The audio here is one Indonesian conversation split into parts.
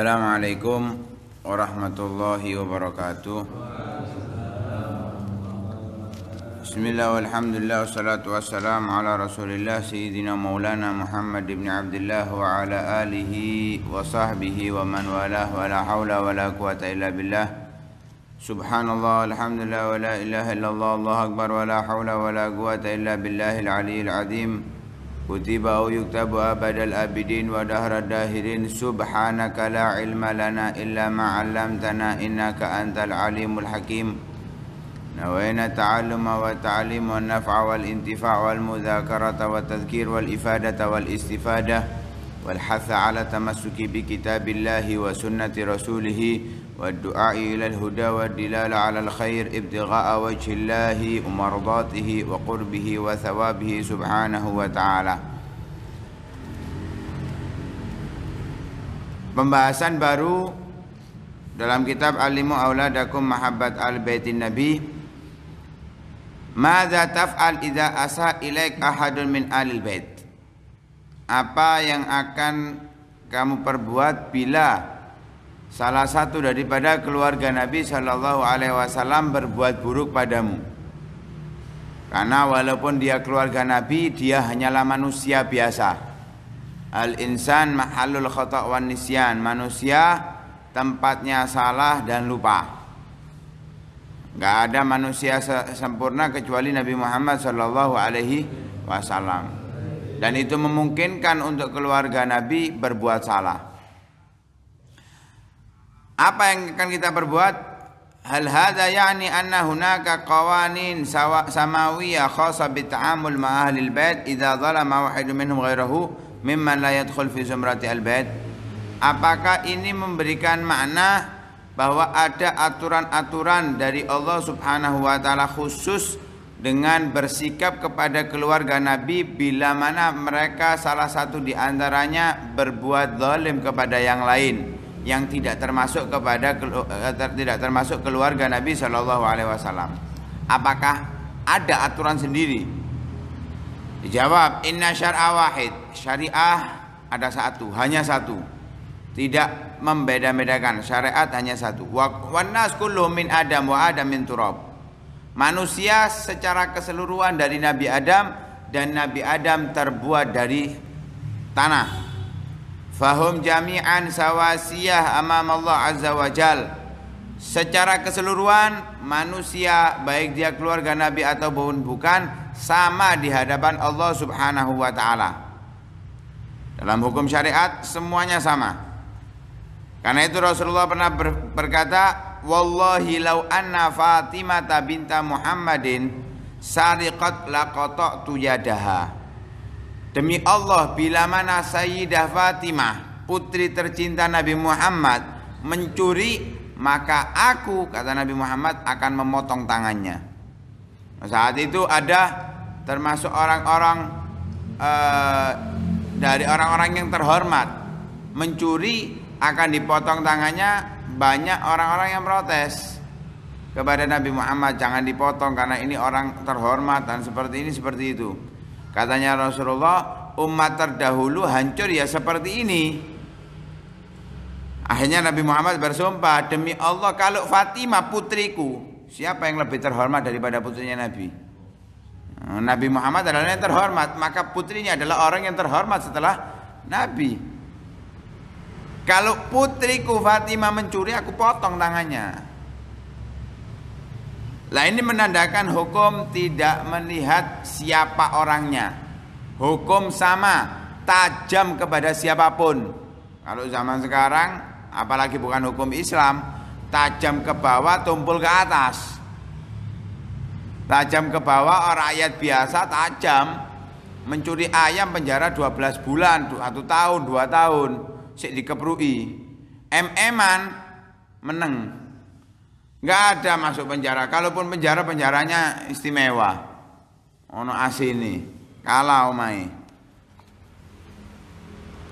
Assalamualaikum warahmatullahi wabarakatuh Bismillah walhamdulillah wassalatu wassalamu ala rasulillah Sayyidina maulana Muhammad ibn Abdullah Wa ala alihi wa sahbihi wa man walah Wa la hawla wa la quwata illa billah Subhanallah alhamdulillah wa la ilaha illallah Allah akbar wa la hawla wa la quwata illa billahil aliyyil azim كتب أو يكتب أبد الأبدين ودهر الداهرين سبحانك لا علم لنا إلا ما علمتنا إنك أنت العليم الحكيم نوينا التعلم والتعليم والنفع والانتفاع والمذاكرة والتذكير والإفادة والاستفادة والحث على التمسك بكتاب الله وسنة رسوله والدعاء إلى الهدى والدلال على الخير ابتغاء وجه الله ومرضاته وقربه وثوابه سبحانه وتعالى Pembahasan baru dalam kitab Alimu Auladakum Mahabbat Al-Baitin Nabi Mada taf'al idha asa ilaik ahadun min alil bait Apa yang akan kamu perbuat bila salah satu daripada keluarga Nabi Shallallahu Alaihi Wasallam berbuat buruk padamu. Karena walaupun dia keluarga Nabi, dia hanyalah manusia biasa. Al insan mahalul khata' wan nisyan. Manusia tempatnya salah dan lupa. Gak ada manusia sempurna kecuali Nabi Muhammad Shallallahu Alaihi Wasallam. Dan itu memungkinkan untuk keluarga Nabi berbuat salah. Apa yang akan kita perbuat? Hal hadza ya'ni anna hunaka qawanin samawiyah khassa bi ta'amul ma ahli al-bait idza zalama wahidun minhum ghairahu mimman la yadkhul fi zumrati al-bait. Apakah ini memberikan makna bahwa ada aturan-aturan dari Allah Subhanahu wa taala khusus dengan bersikap kepada keluarga Nabi bila mana mereka salah satu di antaranya berbuat zalim kepada yang lain yang tidak termasuk kepada eh, tidak termasuk keluarga Nabi Shallallahu Alaihi Wasallam. Apakah ada aturan sendiri? Dijawab, Inna syar'ah wahid. Syariah ada satu, hanya satu. Tidak membeda-bedakan. Syariat hanya satu. Wanas nas min Adam wa Adam min turab. Manusia secara keseluruhan dari Nabi Adam dan Nabi Adam terbuat dari tanah Fahum jami'an sawasiyah amam Allah Azza wa Jal Secara keseluruhan manusia baik dia keluarga Nabi atau bukan Sama di hadapan Allah subhanahu wa ta'ala Dalam hukum syariat semuanya sama Karena itu Rasulullah pernah berkata Wallahi law anna Fatimah binta Muhammadin Sariqat laqata'tu yadaha Demi Allah bila mana Sayyidah Fatimah putri tercinta Nabi Muhammad mencuri maka aku kata Nabi Muhammad akan memotong tangannya. Saat itu ada termasuk orang-orang e, dari orang-orang yang terhormat mencuri akan dipotong tangannya banyak orang-orang yang protes kepada Nabi Muhammad jangan dipotong karena ini orang terhormat dan seperti ini seperti itu. Katanya Rasulullah, umat terdahulu hancur ya seperti ini. Akhirnya Nabi Muhammad bersumpah, demi Allah kalau Fatimah putriku, siapa yang lebih terhormat daripada putrinya Nabi? Nah, Nabi Muhammad adalah yang terhormat, maka putrinya adalah orang yang terhormat setelah Nabi. Kalau putriku Fatimah mencuri, aku potong tangannya. Lah ini menandakan hukum tidak melihat siapa orangnya. Hukum sama, tajam kepada siapapun. Kalau zaman sekarang apalagi bukan hukum Islam, tajam ke bawah, tumpul ke atas. Tajam ke bawah, rakyat biasa tajam mencuri ayam penjara 12 bulan, 1 tahun, 2 tahun, sik dikeprui. MM-an meneng. Enggak ada masuk penjara. Kalaupun penjara penjaranya istimewa. Ono AC ini kalah omai.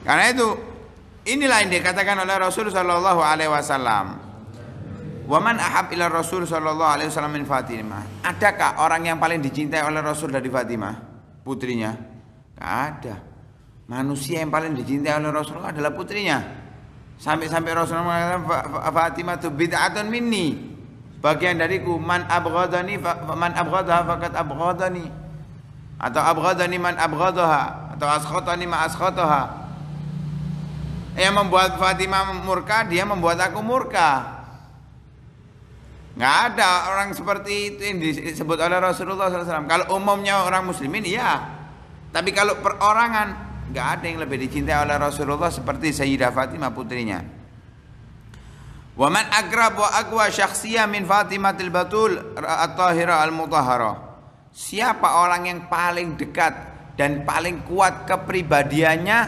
Karena itu inilah yang dikatakan oleh Rasul sallallahu Alaihi Wasallam. Waman ahab ila Rasul sallallahu Alaihi Wasallam min Fatimah. Adakah orang yang paling dicintai oleh Rasul dari Fatimah putrinya? Enggak ada. Manusia yang paling dicintai oleh Rasul adalah putrinya. Sampai-sampai Rasul mengatakan Fatimah tu bid'atun minni bagian dariku man abghadani man abghadaha faqad abghadani atau abghadani man abghadaha atau askhatani ma askhataha yang membuat Fatimah murka dia membuat aku murka nggak ada orang seperti itu yang disebut oleh Rasulullah SAW kalau umumnya orang muslimin iya tapi kalau perorangan nggak ada yang lebih dicintai oleh Rasulullah seperti Sayyidah Fatimah putrinya Wa man agrab wa aqwa syakhsiyah min Fatimatil Batul At-Tahira Al-Mutahhara. Siapa orang yang paling dekat dan paling kuat kepribadiannya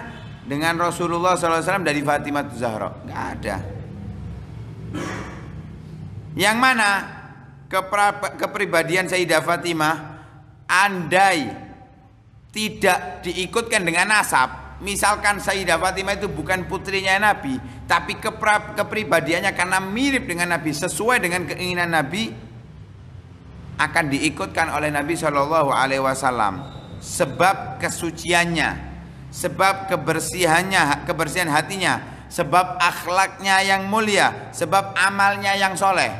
dengan Rasulullah SAW dari Fatimah Zahra? Gak ada. Yang mana kepribadian Sayyidah Fatimah andai tidak diikutkan dengan nasab, misalkan Sayyidah Fatimah itu bukan putrinya Nabi, tapi kepribadiannya karena mirip dengan Nabi sesuai dengan keinginan Nabi akan diikutkan oleh Nabi Shallallahu Alaihi Wasallam sebab kesuciannya sebab kebersihannya kebersihan hatinya sebab akhlaknya yang mulia sebab amalnya yang soleh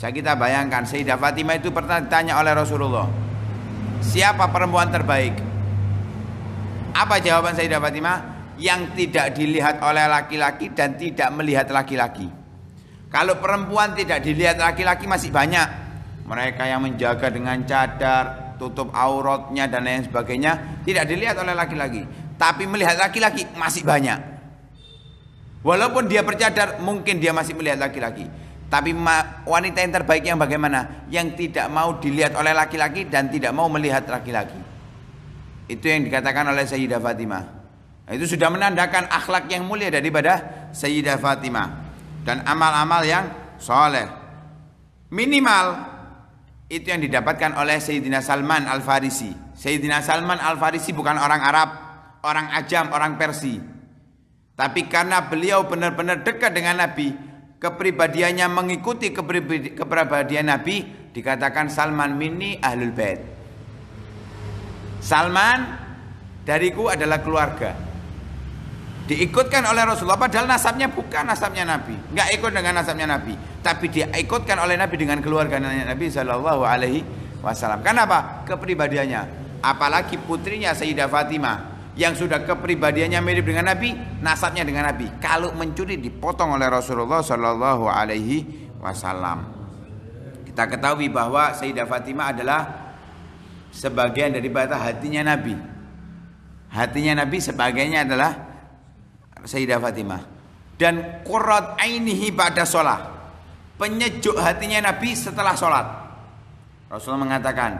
saya kita bayangkan Sayyidah Fatimah itu pernah ditanya oleh Rasulullah siapa perempuan terbaik apa jawaban Sayyidah Fatimah yang tidak dilihat oleh laki-laki dan tidak melihat laki-laki. Kalau perempuan tidak dilihat laki-laki masih banyak. Mereka yang menjaga dengan cadar, tutup auratnya dan lain sebagainya tidak dilihat oleh laki-laki. Tapi melihat laki-laki masih banyak. Walaupun dia bercadar mungkin dia masih melihat laki-laki. Tapi wanita yang terbaik yang bagaimana? Yang tidak mau dilihat oleh laki-laki dan tidak mau melihat laki-laki. Itu yang dikatakan oleh Sayyidah Fatimah. Nah, itu sudah menandakan akhlak yang mulia daripada Sayyidah Fatimah dan amal-amal yang soleh. Minimal itu yang didapatkan oleh Sayyidina Salman Al-Farisi. Sayyidina Salman Al-Farisi bukan orang Arab, orang Ajam, orang Persi. Tapi karena beliau benar-benar dekat dengan Nabi, kepribadiannya mengikuti kepribadian Nabi, dikatakan Salman mini ahlul bait. Salman dariku adalah keluarga diikutkan oleh Rasulullah padahal nasabnya bukan nasabnya Nabi nggak ikut dengan nasabnya Nabi tapi diikutkan oleh Nabi dengan keluarga Nabi Shallallahu Alaihi Wasallam kenapa kepribadiannya apalagi putrinya Sayyidah Fatimah yang sudah kepribadiannya mirip dengan Nabi nasabnya dengan Nabi kalau mencuri dipotong oleh Rasulullah Shallallahu Alaihi Wasallam kita ketahui bahwa Sayyidah Fatimah adalah sebagian dari daripada hatinya Nabi hatinya Nabi sebagainya adalah Sayyidah Fatimah dan qurrat ainihi ba'da sholat penyejuk hatinya Nabi setelah sholat Rasulullah mengatakan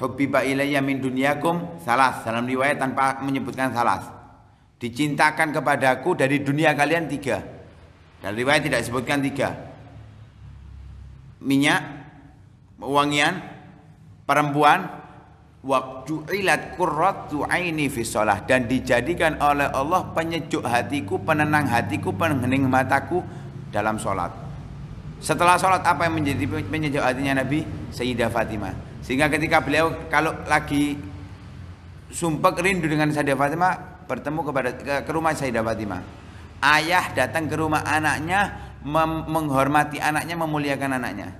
hubbiba ilayya min dunyakum salas dalam riwayat tanpa menyebutkan salas dicintakan kepadaku dari dunia kalian tiga Dan riwayat tidak disebutkan tiga minyak wangian perempuan Waktu'ilat kurratu aini fi sholah dan dijadikan oleh Allah penyejuk hatiku, penenang hatiku, penghening mataku dalam sholat. Setelah sholat apa yang menjadi penyejuk hatinya Nabi? Sayyidah Fatimah. Sehingga ketika beliau kalau lagi sumpek rindu dengan Sayyidah Fatimah, bertemu kepada ke, ke rumah Sayyidah Fatimah. Ayah datang ke rumah anaknya, menghormati anaknya, memuliakan anaknya.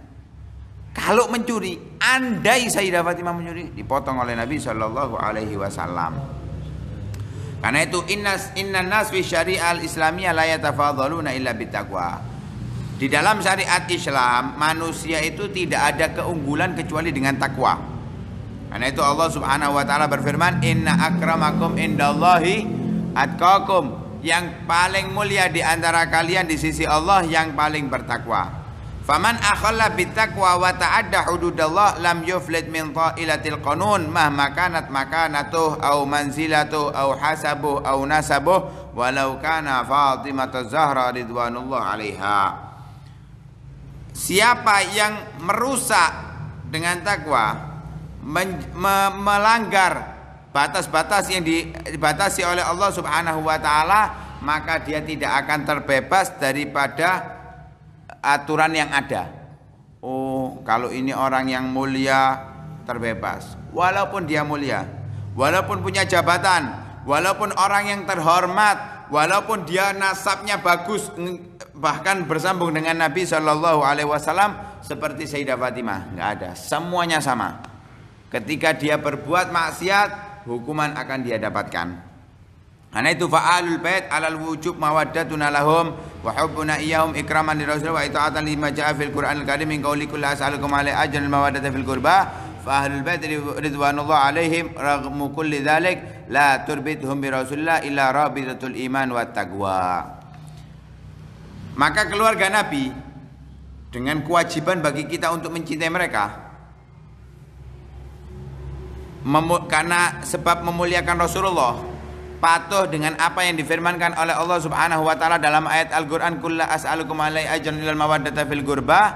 Kalau mencuri, andai Sayyidah Fatimah mencuri, dipotong oleh Nabi Shallallahu Alaihi Wasallam. Karena itu innas inna nas fi syari'al islamiyah la yatafadhaluna illa bitaqwa. Di dalam syariat Islam, manusia itu tidak ada keunggulan kecuali dengan takwa. Karena itu Allah Subhanahu wa taala berfirman, "Inna akramakum indallahi atqakum." Yang paling mulia di antara kalian di sisi Allah yang paling bertakwa. Faman akhalla bitaqwa wa ta'adda hududallah lam yuflid min ta'ilatil qanun mahma kanat makanatuh au manzilatuh au hasabuh au nasabuh walau kana Fatimah Zahra ridwanullah alaiha. Siapa yang merusak dengan takwa melanggar batas-batas yang dibatasi oleh Allah Subhanahu wa taala maka dia tidak akan terbebas daripada aturan yang ada. Oh, kalau ini orang yang mulia terbebas. Walaupun dia mulia, walaupun punya jabatan, walaupun orang yang terhormat, walaupun dia nasabnya bagus bahkan bersambung dengan Nabi Shallallahu alaihi wasallam seperti Sayyidah Fatimah, nggak ada. Semuanya sama. Ketika dia berbuat maksiat, hukuman akan dia dapatkan. Karena itu fa'alul bait alal wujub mawaddatuna lahum wa hubbuna iyyahum ikraman lirasul wa ita'atan lima ja'a fil Qur'anil Karim min qawli kullu as'alukum alaihi ajran mawaddata fil qurba ahlul bait ridwanullah 'alaihim عليهم kulli dhalik la لا bi rasulillah illa إلا iman الإيمان taqwa Maka keluarga Nabi dengan kewajiban bagi kita untuk mencintai mereka karena sebab memuliakan Rasulullah patuh dengan apa yang difirmankan oleh Allah Subhanahu wa taala dalam ayat Al-Qur'an kullu as'alukum alaihi ajran ilal mawaddata fil qurbah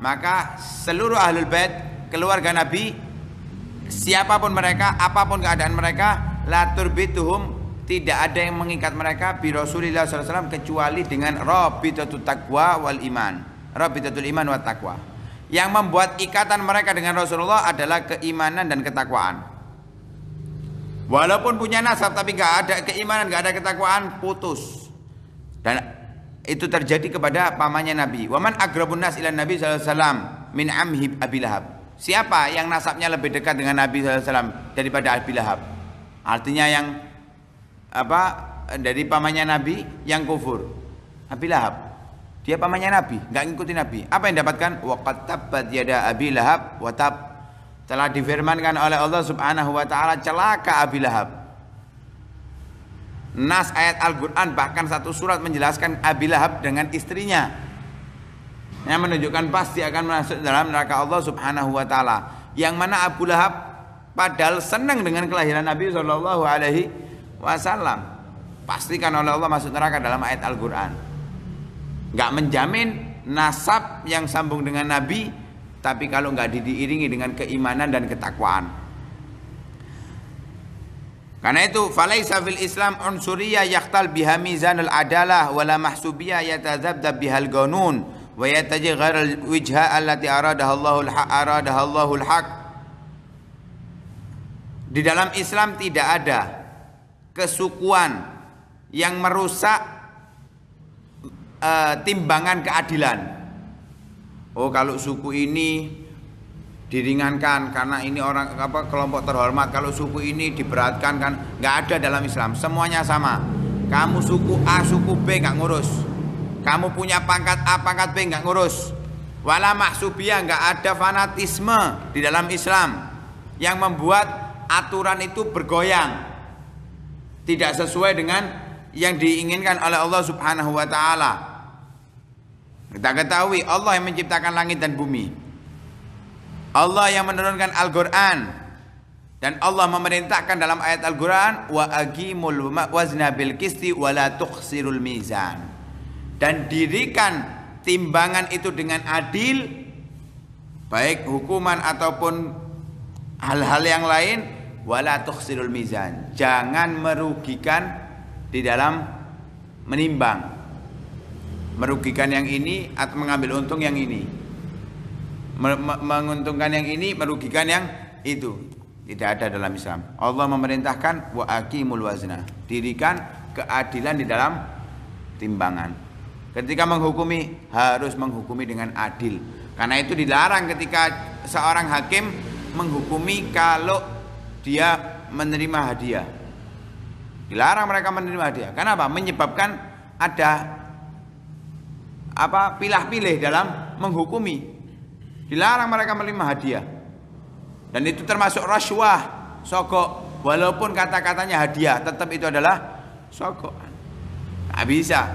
maka seluruh ahlul bait keluarga Nabi siapapun mereka apapun keadaan mereka latur bituhum tidak ada yang mengikat mereka bi Rasulillah SAW kecuali dengan rabitatul taqwa wal iman Rabbitatul iman wa taqwa yang membuat ikatan mereka dengan Rasulullah adalah keimanan dan ketakwaan Walaupun punya nasab tapi nggak ada keimanan, nggak ada ketakwaan, putus. Dan itu terjadi kepada pamannya Nabi. Waman agrabun nas ilan Nabi SAW min amhi abilahab. Siapa yang nasabnya lebih dekat dengan Nabi SAW daripada abilahab? Artinya yang apa dari pamannya Nabi yang kufur. Abilahab. Dia pamannya Nabi, nggak ngikutin Nabi. Apa yang dapatkan? Waqat tabbat yada abilahab wa telah difirmankan oleh Allah Subhanahu wa taala celaka Abi Lahab. Nas ayat Al-Qur'an bahkan satu surat menjelaskan Abi Lahab dengan istrinya. Yang menunjukkan pasti akan masuk dalam neraka Allah Subhanahu wa taala. Yang mana Abu Lahab padahal senang dengan kelahiran Nabi Shallallahu alaihi wasallam. Pastikan oleh Allah masuk neraka dalam ayat Al-Qur'an. Enggak menjamin nasab yang sambung dengan Nabi tapi kalau nggak diiringi dengan keimanan dan ketakwaan. Karena itu falaisa fil Islam unsuriyah yaqtal biha mizanul adalah wala mahsubiyah yatazabda bihal gunun wa yataji al wijha allati aradaha Allahul haq aradaha Allahul haq Di dalam Islam tidak ada kesukuan yang merusak uh, timbangan keadilan oh kalau suku ini diringankan karena ini orang apa kelompok terhormat kalau suku ini diberatkan kan nggak ada dalam Islam semuanya sama kamu suku A suku B nggak ngurus kamu punya pangkat A pangkat B nggak ngurus wala maksubia nggak ada fanatisme di dalam Islam yang membuat aturan itu bergoyang tidak sesuai dengan yang diinginkan oleh Allah Subhanahu wa taala kita ketahui Allah yang menciptakan langit dan bumi. Allah yang menurunkan Al-Qur'an dan Allah memerintahkan dalam ayat Al-Qur'an wa aqimul wazna bil qisti wa la tukhsirul mizan. Dan dirikan timbangan itu dengan adil baik hukuman ataupun hal-hal yang lain la tukhsirul mizan. Jangan merugikan di dalam menimbang merugikan yang ini atau mengambil untung yang ini menguntungkan yang ini merugikan yang itu tidak ada dalam Islam Allah memerintahkan wa aqimul wazna dirikan keadilan di dalam timbangan ketika menghukumi harus menghukumi dengan adil karena itu dilarang ketika seorang hakim menghukumi kalau dia menerima hadiah dilarang mereka menerima hadiah karena apa menyebabkan ada apa pilah-pilih dalam menghukumi. Dilarang mereka menerima hadiah. Dan itu termasuk rasuah, sogok. Walaupun kata-katanya hadiah, tetap itu adalah sogok. tak bisa.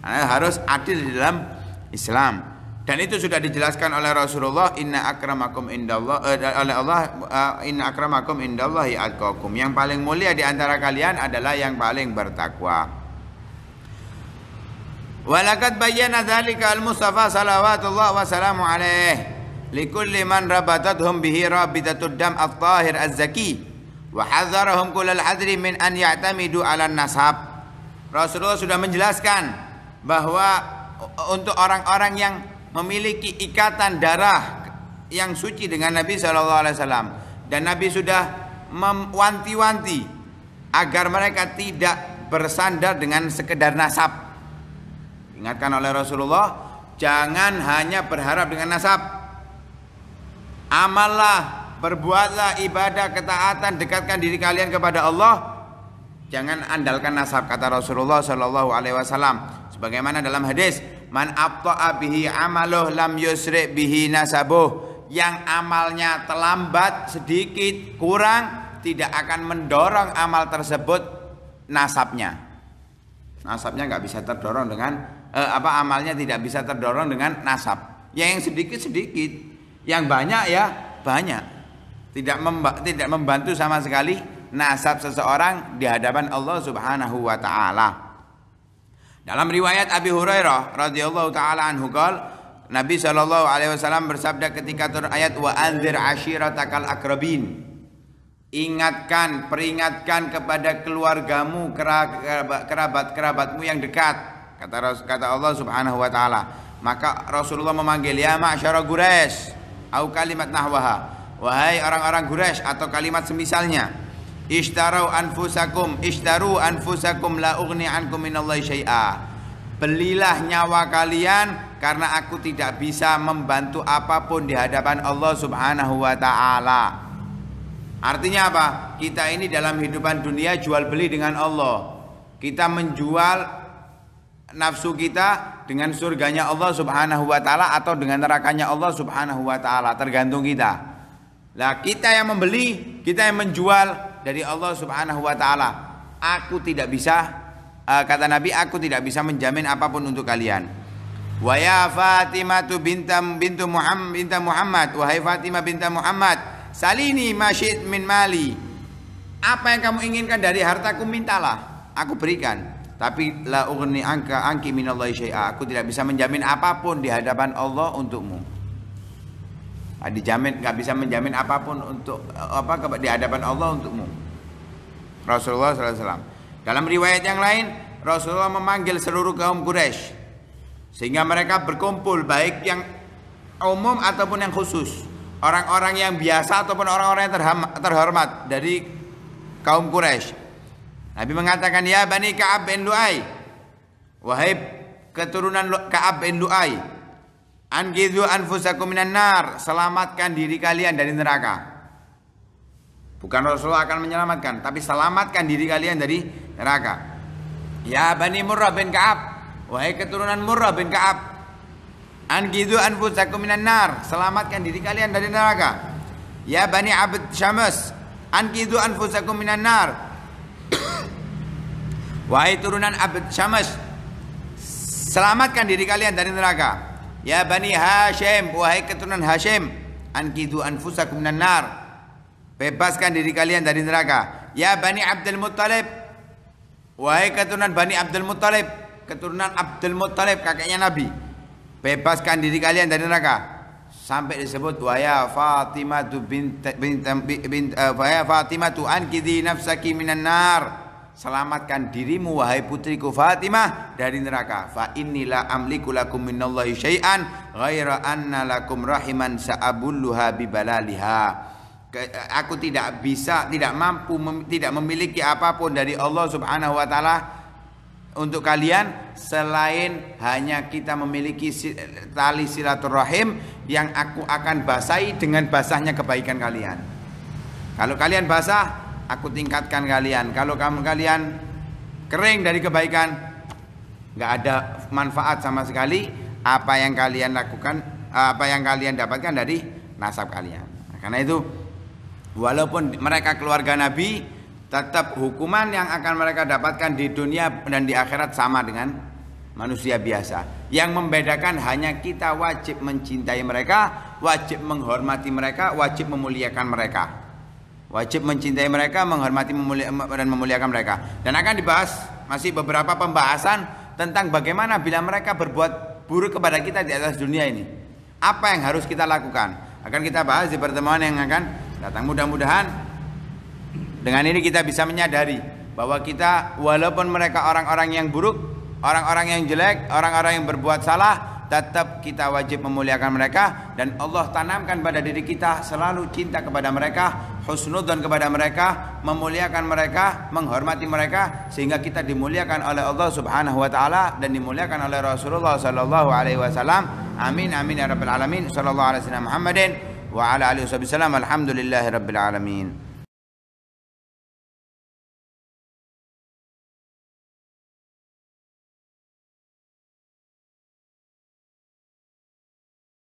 Anda harus adil di dalam Islam. Dan itu sudah dijelaskan oleh Rasulullah inna akramakum indallah eh, oleh Allah uh, inna akramakum indallahi atqakum. Yang paling mulia di antara kalian adalah yang paling bertakwa. Walakat bayana dhalika al-Mustafa salawatullah wa salamu alaih likulli man rabatathum bihi rabitatud dam al tahir al zaki wa hadharahum kulal hadri min an ya'tamidu ala nasab. Rasulullah sudah menjelaskan bahwa untuk orang-orang yang memiliki ikatan darah yang suci dengan Nabi Shallallahu alaihi wasallam dan Nabi sudah mewanti-wanti agar mereka tidak bersandar dengan sekedar nasab Ingatkan oleh Rasulullah, jangan hanya berharap dengan nasab. Amallah, berbuatlah ibadah ketaatan, dekatkan diri kalian kepada Allah. Jangan andalkan nasab kata Rasulullah Shallallahu Alaihi Wasallam. Sebagaimana dalam hadis, man abta'a bihi amaloh lam yusri bihi nasabuh. Yang amalnya terlambat, sedikit, kurang, tidak akan mendorong amal tersebut nasabnya nasabnya nggak bisa terdorong dengan eh, apa amalnya tidak bisa terdorong dengan nasab. Ya, yang sedikit sedikit, yang banyak ya banyak. Tidak memba tidak membantu sama sekali nasab seseorang di hadapan Allah Subhanahu wa taala. Dalam riwayat Abi Hurairah radhiyallahu taala anhu kal, Nabi Shallallahu alaihi wasallam bersabda ketika turun ayat wa anzir ashiratakal akrabin. Ingatkan, peringatkan kepada keluargamu, kerabat-kerabatmu yang dekat Kata kata Allah Subhanahu wa taala, maka Rasulullah memanggil ya ma'syara Quraisy au kalimat nahwaha. Wahai orang-orang Quraisy atau kalimat semisalnya. Ishtarau anfusakum, ishtaru anfusakum la ughni ankum minallahi syai'a. Belilah nyawa kalian karena aku tidak bisa membantu apapun di hadapan Allah Subhanahu wa taala. Artinya apa? Kita ini dalam hidupan dunia jual beli dengan Allah. Kita menjual nafsu kita dengan surganya Allah Subhanahu wa taala atau dengan nerakanya Allah Subhanahu wa taala tergantung kita. Lah kita yang membeli, kita yang menjual dari Allah Subhanahu wa taala. Aku tidak bisa eh, kata Nabi aku tidak bisa menjamin apapun untuk kalian. Wa ya Fatimah bintam bintu Muhammad bintam Muhammad wahai Fatimah bintam Muhammad salini masyid min mali. Apa yang kamu inginkan dari hartaku mintalah, aku berikan tapi la ughni anka anki minallahi syai'a aku tidak bisa menjamin apapun di hadapan Allah untukmu nah, dijamin nggak bisa menjamin apapun untuk apa di hadapan Allah untukmu Rasulullah SAW dalam riwayat yang lain Rasulullah memanggil seluruh kaum Quraisy sehingga mereka berkumpul baik yang umum ataupun yang khusus orang-orang yang biasa ataupun orang-orang yang terhormat dari kaum Quraisy Nabi mengatakan ya Bani Ka'ab bin Lu'ay Wahai keturunan Ka'ab bin Lu'ay Angizu anfusakum minan nar. Selamatkan diri kalian dari neraka. Bukan Rasulullah akan menyelamatkan, tapi selamatkan diri kalian dari neraka. Ya Bani Murrah bin Ka'ab, wahai keturunan Murrah bin Ka'ab. Angizu anfusakum minan nar. Selamatkan diri kalian dari neraka. Ya Bani Abd Shams, angizu anfusakum minan nar Wahai turunan Abd Syams, selamatkan diri kalian dari neraka. Ya Bani Hashim, wahai keturunan Hashim, ankidu anfusakum nan nar. Bebaskan diri kalian dari neraka. Ya Bani Abdul Muttalib, wahai keturunan Bani Abdul Muttalib, keturunan Abdul Muttalib kakeknya Nabi. Bebaskan diri kalian dari neraka. Sampai disebut wahai Fatimah bint, bint, bint, bint uh, eh, wahai Fatimah tu ankidi nafsaki minan nar selamatkan dirimu wahai putriku Fatimah dari neraka fa innila amliku lakum minallahi syai'an ghaira anna lakum rahiman sa'abulluha bibalaliha aku tidak bisa tidak mampu mem, tidak memiliki apapun dari Allah Subhanahu wa taala untuk kalian selain hanya kita memiliki tali silaturahim yang aku akan basahi dengan basahnya kebaikan kalian kalau kalian basah aku tingkatkan kalian. Kalau kamu kalian kering dari kebaikan, nggak ada manfaat sama sekali apa yang kalian lakukan, apa yang kalian dapatkan dari nasab kalian. Nah, karena itu walaupun mereka keluarga Nabi, tetap hukuman yang akan mereka dapatkan di dunia dan di akhirat sama dengan manusia biasa. Yang membedakan hanya kita wajib mencintai mereka, wajib menghormati mereka, wajib memuliakan mereka. Wajib mencintai mereka, menghormati dan memuliakan mereka. Dan akan dibahas masih beberapa pembahasan tentang bagaimana bila mereka berbuat buruk kepada kita di atas dunia ini. Apa yang harus kita lakukan? Akan kita bahas di pertemuan yang akan datang. Mudah-mudahan dengan ini kita bisa menyadari bahwa kita walaupun mereka orang-orang yang buruk, orang-orang yang jelek, orang-orang yang berbuat salah, tetap kita wajib memuliakan mereka dan Allah tanamkan pada diri kita selalu cinta kepada mereka husnudan kepada mereka, memuliakan mereka, menghormati mereka sehingga kita dimuliakan oleh Allah Subhanahu wa taala dan dimuliakan oleh Rasulullah sallallahu alaihi wasallam. Amin amin ya rabbal alamin. Sallallahu alaihi wasallam Muhammadin wa ala alihi wasallam. Alhamdulillahirabbil alamin.